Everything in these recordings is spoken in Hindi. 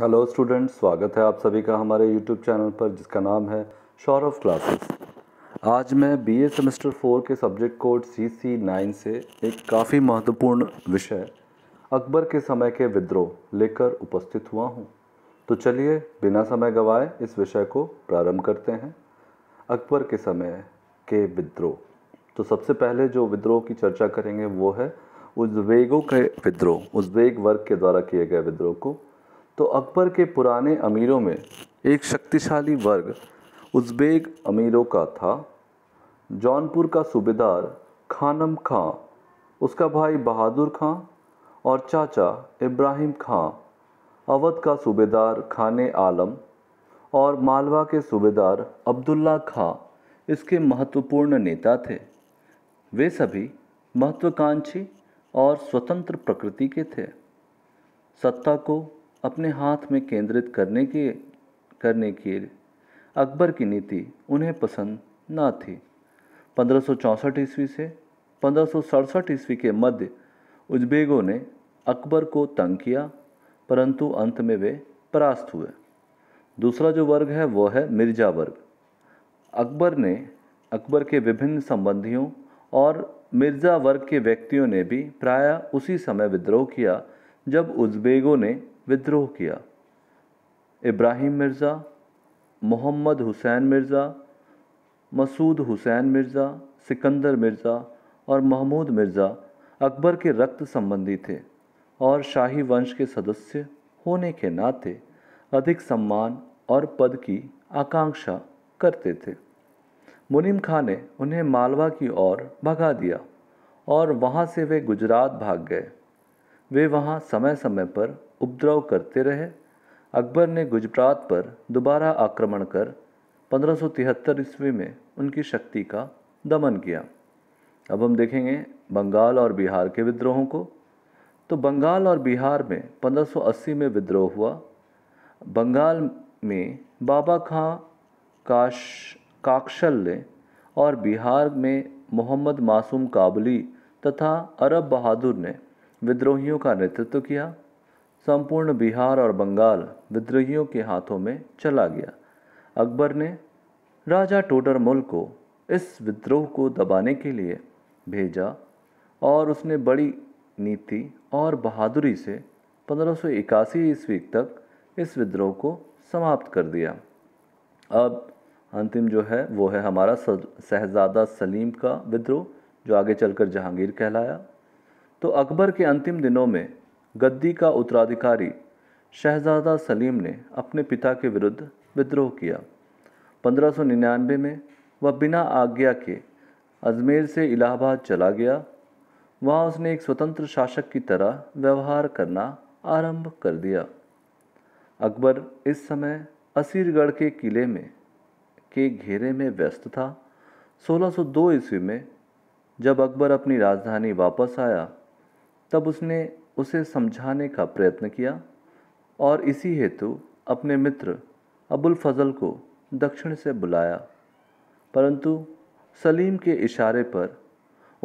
हेलो स्टूडेंट्स स्वागत है आप सभी का हमारे यूट्यूब चैनल पर जिसका नाम है ऑफ क्लासेस आज मैं बीए सेमेस्टर फोर के subject code C C nine से एक काफ़ी महत्वपूर्ण विषय अकबर के समय के विद्रोह लेकर उपस्थित हुआ हूँ तो चलिए बिना समय गवाए इस विषय को प्रारंभ करते हैं अकबर के समय के विद्रोह तो सबसे पहले जो विद्रोह की चर्चा करेंगे वो है उज्वेगों के विद्रोह उज्वेग वर्ग के द्वारा किए गए विद्रोह को तो अकबर के पुराने अमीरों में एक शक्तिशाली वर्ग उज़्बेक अमीरों का था जौनपुर का सूबेदार खानम खां उसका भाई बहादुर खां और चाचा इब्राहिम खां अवध का सूबेदार खान आलम और मालवा के सूबेदार अब्दुल्ला खां इसके महत्वपूर्ण नेता थे वे सभी महत्वाकांक्षी और स्वतंत्र प्रकृति के थे सत्ता को अपने हाथ में केंद्रित करने के करने की अकबर की नीति उन्हें पसंद न थी पंद्रह ईस्वी से पंद्रह ईस्वी के मध्य उज्बेगों ने अकबर को तंग किया परंतु अंत में वे परास्त हुए दूसरा जो वर्ग है वह है मिर्जा वर्ग अकबर ने अकबर के विभिन्न संबंधियों और मिर्जा वर्ग के व्यक्तियों ने भी प्राय उसी समय विद्रोह किया जब उज्बेगों ने विद्रोह किया इब्राहिम मिर्ज़ा मोहम्मद हुसैन मिर्ज़ा मसूद हुसैन मिर्ज़ा सिकंदर मिर्ज़ा और महमूद मिर्ज़ा अकबर के रक्त संबंधी थे और शाही वंश के सदस्य होने के नाते अधिक सम्मान और पद की आकांक्षा करते थे मुनीम खां ने उन्हें मालवा की ओर भगा दिया और वहाँ से वे गुजरात भाग गए वे वहाँ समय समय पर उपद्रव करते रहे अकबर ने गुजरात पर दोबारा आक्रमण कर 1573 ईस्वी में उनकी शक्ति का दमन किया अब हम देखेंगे बंगाल और बिहार के विद्रोहों को तो बंगाल और बिहार में 1580 में विद्रोह हुआ बंगाल में बाबा खां काश ने और बिहार में मोहम्मद मासूम काबली तथा अरब बहादुर ने विद्रोहियों का नेतृत्व किया संपूर्ण बिहार और बंगाल विद्रोहियों के हाथों में चला गया अकबर ने राजा टोडरमल को इस विद्रोह को दबाने के लिए भेजा और उसने बड़ी नीति और बहादुरी से पंद्रह ईस्वी तक इस विद्रोह को समाप्त कर दिया अब अंतिम जो है वो है हमारा शहजादा सलीम का विद्रोह जो आगे चलकर जहांगीर कहलाया तो अकबर के अंतिम दिनों में गद्दी का उत्तराधिकारी शहजादा सलीम ने अपने पिता के विरुद्ध विद्रोह किया 1599 में वह बिना आज्ञा के अजमेर से इलाहाबाद चला गया वहाँ उसने एक स्वतंत्र शासक की तरह व्यवहार करना आरंभ कर दिया अकबर इस समय असीरगढ़ के किले में के घेरे में व्यस्त था 1602 ईस्वी में जब अकबर अपनी राजधानी वापस आया तब उसने उसे समझाने का प्रयत्न किया और इसी हेतु अपने मित्र अबुल फजल को दक्षिण से बुलाया परंतु सलीम के इशारे पर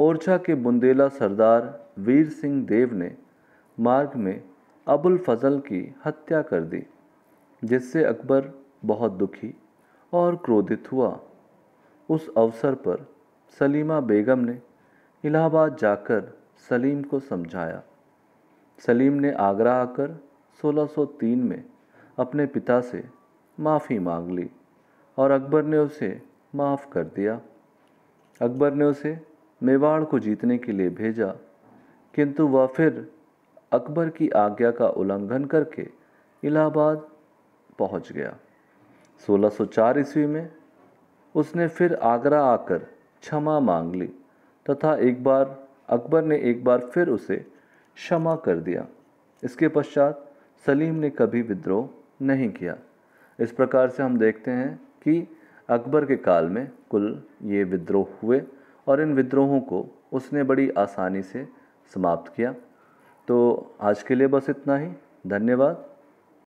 ओरछा के बुंदेला सरदार वीर सिंह देव ने मार्ग में अबुल फजल की हत्या कर दी जिससे अकबर बहुत दुखी और क्रोधित हुआ उस अवसर पर सलीमा बेगम ने इलाहाबाद जाकर सलीम को समझाया सलीम ने आगरा आकर 1603 में अपने पिता से माफ़ी मांग ली और अकबर ने उसे माफ़ कर दिया अकबर ने उसे मेवाड़ को जीतने के लिए भेजा किंतु वह फिर अकबर की आज्ञा का उल्लंघन करके इलाहाबाद पहुंच गया 1604 ईस्वी में उसने फिर आगरा आकर क्षमा मांग ली तथा एक बार अकबर ने एक बार फिर उसे क्षमा कर दिया इसके पश्चात सलीम ने कभी विद्रोह नहीं किया इस प्रकार से हम देखते हैं कि अकबर के काल में कुल ये विद्रोह हुए और इन विद्रोहों को उसने बड़ी आसानी से समाप्त किया तो आज के लिए बस इतना ही धन्यवाद